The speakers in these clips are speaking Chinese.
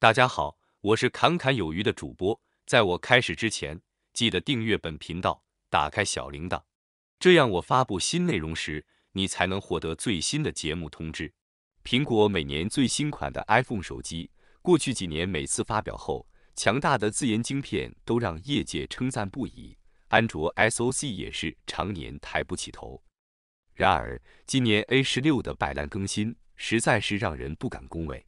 大家好，我是侃侃有余的主播。在我开始之前，记得订阅本频道，打开小铃铛，这样我发布新内容时，你才能获得最新的节目通知。苹果每年最新款的 iPhone 手机，过去几年每次发表后，强大的自研晶片都让业界称赞不已。安卓 SoC 也是常年抬不起头。然而，今年 A16 的摆烂更新，实在是让人不敢恭维。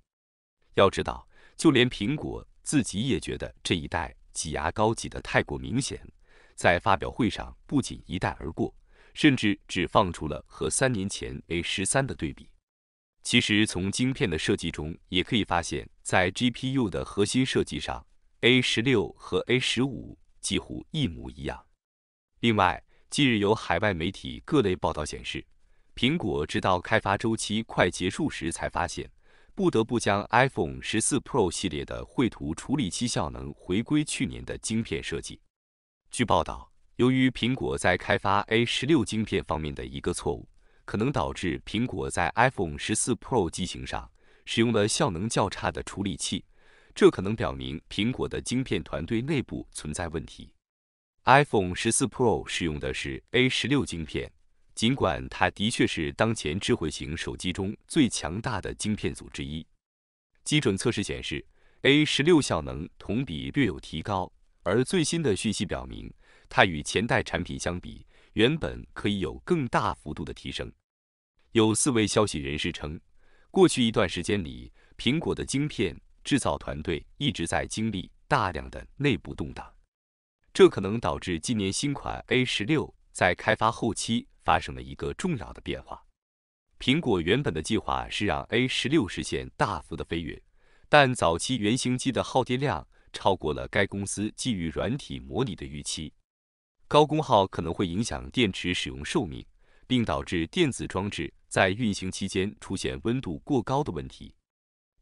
要知道。就连苹果自己也觉得这一代挤牙膏挤得太过明显，在发表会上不仅一带而过，甚至只放出了和三年前 A 十三的对比。其实从晶片的设计中也可以发现，在 GPU 的核心设计上，A 十六和 A 十五几乎一模一样。另外，近日有海外媒体各类报道显示，苹果直到开发周期快结束时才发现。不得不将 iPhone 十四 Pro 系列的绘图处理器效能回归去年的晶片设计。据报道，由于苹果在开发 A 十六晶片方面的一个错误，可能导致苹果在 iPhone 十四 Pro 机型上使用了效能较差的处理器。这可能表明苹果的晶片团队内部存在问题。iPhone 十四 Pro 使用的是 A 十六晶片。尽管它的确是当前智慧型手机中最强大的晶片组之一，基准测试显示 A 十六效能同比略有提高，而最新的讯息表明，它与前代产品相比，原本可以有更大幅度的提升。有四位消息人士称，过去一段时间里，苹果的晶片制造团队一直在经历大量的内部动荡，这可能导致今年新款 A 十六在开发后期。发生了一个重要的变化。苹果原本的计划是让 A 十六实现大幅的飞跃，但早期原型机的耗电量超过了该公司基于软体模拟的预期。高功耗可能会影响电池使用寿命，并导致电子装置在运行期间出现温度过高的问题。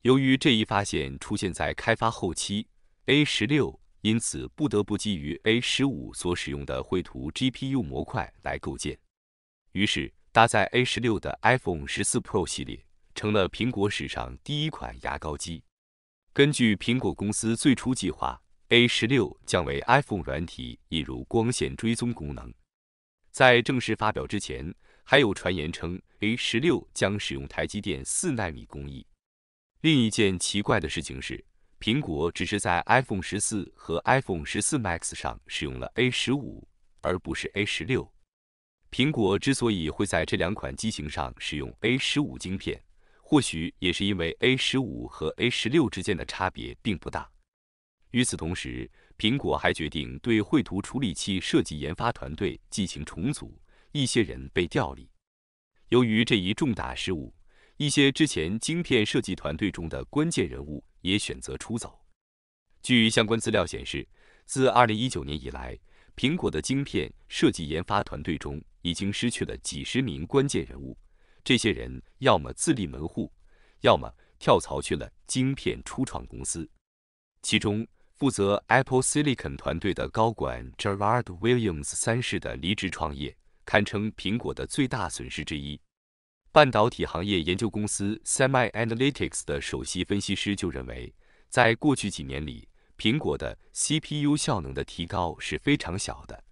由于这一发现出现在开发后期，A 十六因此不得不基于 A 十五所使用的绘图 GPU 模块来构建。于是，搭载 A16 的 iPhone 十四 Pro 系列成了苹果史上第一款牙膏机。根据苹果公司最初计划，A16 将为 iPhone 软体引入光线追踪功能。在正式发表之前，还有传言称 A16 将使用台积电四纳米工艺。另一件奇怪的事情是，苹果只是在 iPhone 十四和 iPhone 十四 Max 上使用了 A15，而不是 A16。苹果之所以会在这两款机型上使用 A 十五晶片，或许也是因为 A 十五和 A 十六之间的差别并不大。与此同时，苹果还决定对绘图处理器设计研发团队进行重组，一些人被调离。由于这一重大失误，一些之前晶片设计团队中的关键人物也选择出走。据相关资料显示，自二零一九年以来，苹果的晶片设计研发团队中已经失去了几十名关键人物，这些人要么自立门户，要么跳槽去了晶片初创公司。其中，负责 Apple Silicon 团队的高管 Gerard Williams 三世的离职创业，堪称苹果的最大损失之一。半导体行业研究公司 Semi Analytics 的首席分析师就认为，在过去几年里。苹果的 CPU 效能的提高是非常小的，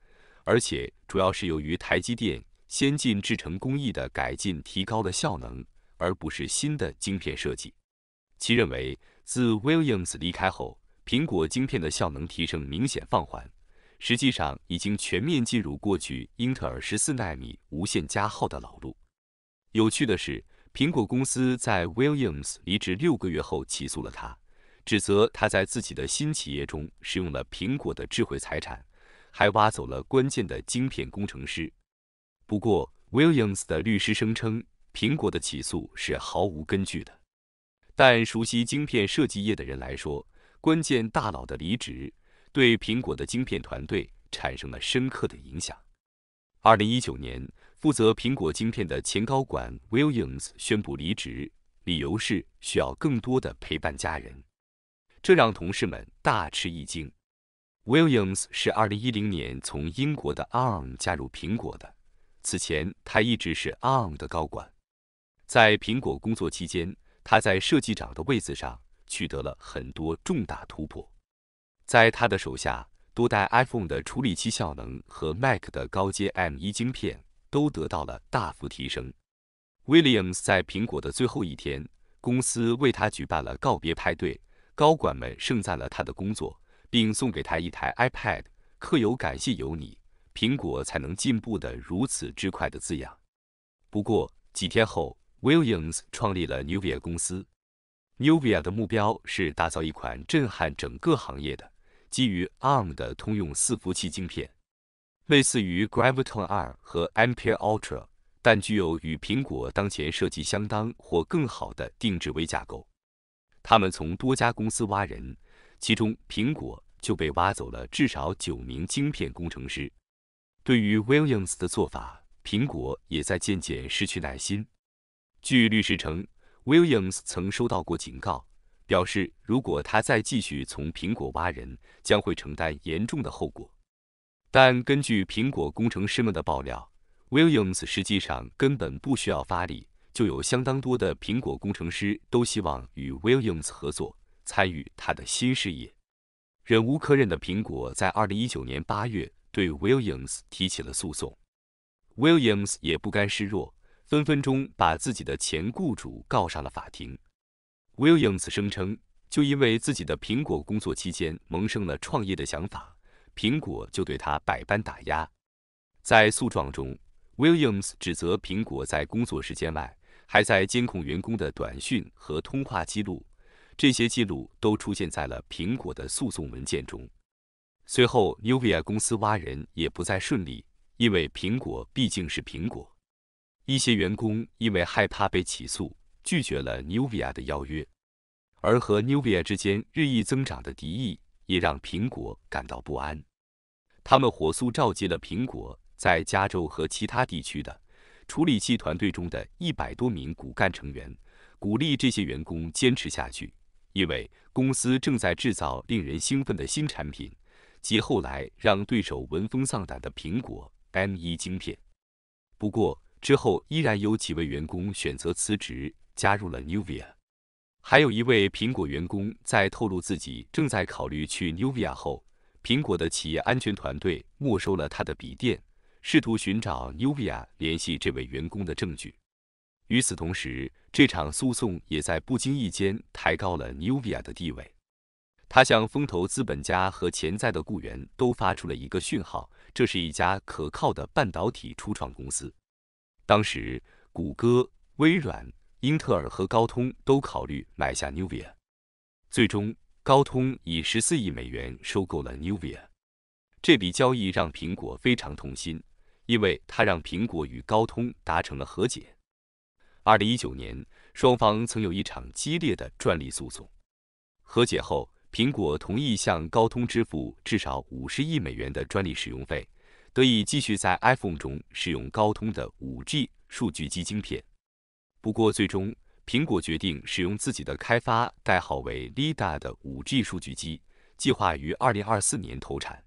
而且主要是由于台积电先进制程工艺的改进提高了效能，而不是新的晶片设计。其认为，自 Williams 离开后，苹果晶片的效能提升明显放缓，实际上已经全面进入过去英特尔十四纳米无限加号的老路。有趣的是，苹果公司在 Williams 离职六个月后起诉了他。指责他在自己的新企业中使用了苹果的智慧财产，还挖走了关键的晶片工程师。不过，Williams 的律师声称苹果的起诉是毫无根据的。但熟悉晶片设计业的人来说，关键大佬的离职对苹果的晶片团队产生了深刻的影响。二零一九年，负责苹果晶片的前高管 Williams 宣布离职，理由是需要更多的陪伴家人。这让同事们大吃一惊。Williams 是二零一零年从英国的 ARM 加入苹果的，此前他一直是 ARM 的高管。在苹果工作期间，他在设计长的位子上取得了很多重大突破。在他的手下，多代 iPhone 的处理器效能和 Mac 的高阶 M 一晶片都得到了大幅提升。Williams 在苹果的最后一天，公司为他举办了告别派对。高管们盛赞了他的工作，并送给他一台 iPad，刻有“感谢有你，苹果才能进步得如此之快”的字样。不过几天后，Williams 创立了 n v i i a 公司。n v i i a 的目标是打造一款震撼整个行业的基于 ARM 的通用伺服器晶片，类似于 Graviton 2和 Ampere Ultra，但具有与苹果当前设计相当或更好的定制微架构。他们从多家公司挖人，其中苹果就被挖走了至少九名晶片工程师。对于 Williams 的做法，苹果也在渐渐失去耐心。据律师称，Williams 曾收到过警告，表示如果他再继续从苹果挖人，将会承担严重的后果。但根据苹果工程师们的爆料，Williams 实际上根本不需要发力。就有相当多的苹果工程师都希望与 Williams 合作，参与他的新事业。忍无可忍的苹果在2019年8月对 Williams 提起了诉讼。Williams 也不甘示弱，分分钟把自己的前雇主告上了法庭。Williams 声称，就因为自己的苹果工作期间萌生了创业的想法，苹果就对他百般打压。在诉状中，Williams 指责苹果在工作时间外。还在监控员工的短讯和通话记录，这些记录都出现在了苹果的诉讼文件中。随后 n u v i a 公司挖人也不再顺利，因为苹果毕竟是苹果。一些员工因为害怕被起诉，拒绝了 n u v i a 的邀约。而和 n u v i a 之间日益增长的敌意也让苹果感到不安，他们火速召集了苹果在加州和其他地区的。处理器团队中的一百多名骨干成员鼓励这些员工坚持下去，因为公司正在制造令人兴奋的新产品，及后来让对手闻风丧胆的苹果 M1 芯片。不过之后依然有几位员工选择辞职，加入了 Nuvia。还有一位苹果员工在透露自己正在考虑去 Nuvia 后，苹果的企业安全团队没收了他的笔电。试图寻找 Nuvia 联系这位员工的证据。与此同时，这场诉讼也在不经意间抬高了 Nuvia 的地位。他向风投资本家和潜在的雇员都发出了一个讯号：这是一家可靠的半导体初创公司。当时，谷歌、微软、英特尔和高通都考虑买下 Nuvia。最终，高通以十四亿美元收购了 Nuvia。这笔交易让苹果非常痛心。因为他让苹果与高通达成了和解。二零一九年，双方曾有一场激烈的专利诉讼。和解后，苹果同意向高通支付至少五十亿美元的专利使用费，得以继续在 iPhone 中使用高通的五 G 数据机晶片。不过，最终苹果决定使用自己的开发代号为 Lida 的五 G 数据机，计划于二零二四年投产。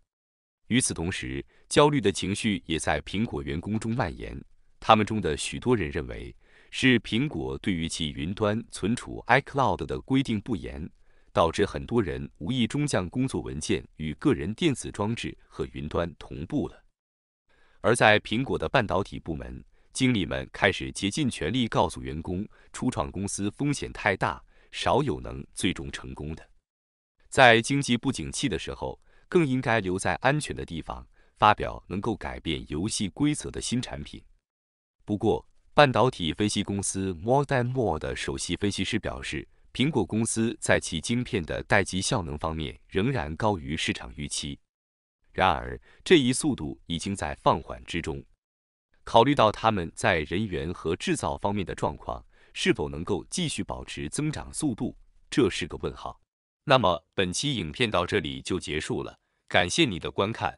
与此同时，焦虑的情绪也在苹果员工中蔓延，他们中的许多人认为是苹果对于其云端存储 iCloud 的规定不严，导致很多人无意中将工作文件与个人电子装置和云端同步了。而在苹果的半导体部门，经理们开始竭尽全力告诉员工，初创公司风险太大，少有能最终成功的，在经济不景气的时候，更应该留在安全的地方。发表能够改变游戏规则的新产品。不过，半导体分析公司 More Than More 的首席分析师表示，苹果公司在其晶片的待机效能方面仍然高于市场预期。然而，这一速度已经在放缓之中。考虑到他们在人员和制造方面的状况，是否能够继续保持增长速度，这是个问号。那么，本期影片到这里就结束了，感谢你的观看。